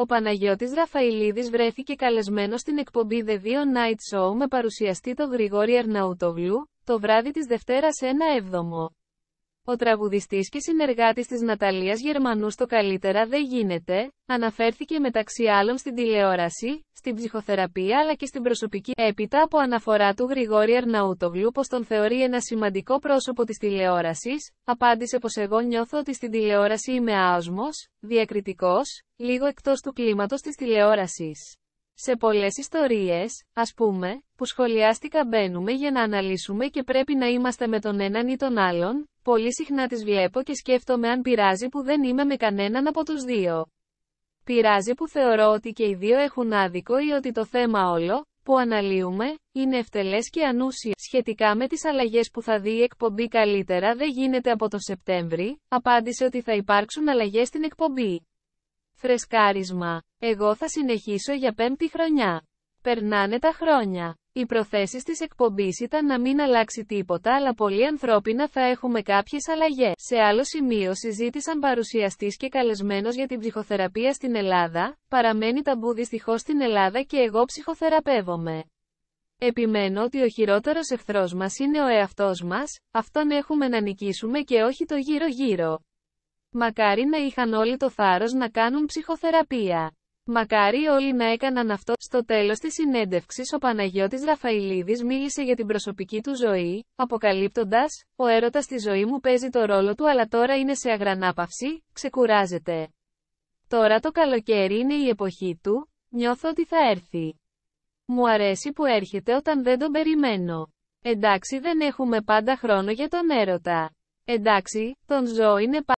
ο Παναγιώτης Ραφαηλίδης βρέθηκε καλεσμένος στην εκπομπή The Dio Night Show με παρουσιαστή τον Γρηγόρη Αρναούτοβλου, το βράδυ της Δευτέρας 1 Εβδομό. Ο τραγουδιστής και συνεργάτης της Ναταλίας Γερμανού στο «Καλύτερα δεν γίνεται», αναφέρθηκε μεταξύ άλλων στην τηλεόραση, στην ψυχοθεραπεία αλλά και στην προσωπική. Έπειτα από αναφορά του Γρηγόρη Αρναούτογλου πως τον θεωρεί ένα σημαντικό πρόσωπο της τηλεόρασης, απάντησε πως εγώ νιώθω ότι στην τηλεόραση είμαι άοσμος, διακριτικός, λίγο εκτός του κλίματος της τηλεόρασης. Σε πολλές ιστορίες, ας πούμε, που σχολιάστηκα μπαίνουμε για να αναλύσουμε και πρέπει να είμαστε με τον έναν ή τον άλλον, πολύ συχνά τις βλέπω και σκέφτομαι αν πειράζει που δεν είμαι με κανέναν από τους δύο. Πειράζει που θεωρώ ότι και οι δύο έχουν άδικο ή ότι το θέμα όλο, που αναλύουμε, είναι ευτελές και ανούσιο. Σχετικά με τις αλλαγές που θα δει η εκπομπή καλύτερα δεν γίνεται από το Σεπτέμβρη, απάντησε ότι θα υπάρξουν αλλαγές στην εκπομπή. Φρεσκάρισμα. Εγώ θα συνεχίσω για πέμπτη χρονιά. Περνάνε τα χρόνια. Οι προθέσεις της εκπομπής ήταν να μην αλλάξει τίποτα αλλά πολύ ανθρώπινα θα έχουμε κάποιες αλλαγές. Σε άλλο σημείο συζήτησαν παρουσιαστής και καλεσμένος για την ψυχοθεραπεία στην Ελλάδα, παραμένει ταμπού δυστυχώς στην Ελλάδα και εγώ ψυχοθεραπεύομαι. Επιμένω ότι ο χειρότερος εχθρός μας είναι ο εαυτός μας, αυτόν έχουμε να νικήσουμε και όχι το γύρω-γύρω. Μακάρι να είχαν όλοι το θάρρος να κάνουν ψυχοθεραπεία. Μακάρι όλοι να έκαναν αυτό. Στο τέλος της συνέντευξης ο Παναγιώτης Ραφαηλίδης μίλησε για την προσωπική του ζωή, αποκαλύπτοντας «Ο έρωτας στη ζωή μου παίζει το ρόλο του αλλά τώρα είναι σε αγρανάπαυση, ξεκουράζεται. Τώρα το καλοκαίρι είναι η εποχή του, νιώθω ότι θα έρθει. Μου αρέσει που έρχεται όταν δεν τον περιμένω. Εντάξει δεν έχουμε πάντα χρόνο για τον έρωτα. Εντάξει, τον ζώο είναι πάντα.